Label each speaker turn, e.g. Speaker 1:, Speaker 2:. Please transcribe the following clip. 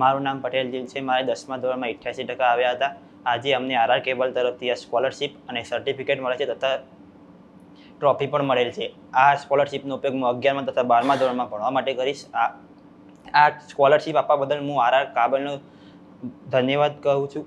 Speaker 1: મારું નામ પટેલજી છે મારે દસમા ધોરણમાં અઠ્યાસી ટકા આવ્યા હતા આજે અમને આરઆર કેબલ તરફથી આ સ્કોલરશીપ અને સર્ટિફિકેટ મળે છે તથા ટ્રોફી પણ મળેલ છે આ સ્કોલરશિપનો ઉપયોગ હું અગિયારમાં તથા બારમા ધોરણમાં ભણવા માટે કરીશ આ આ સ્કોલરશિપ આપવા બદલ હું આરઆર કાબલનો
Speaker 2: ધન્યવાદ કહું છું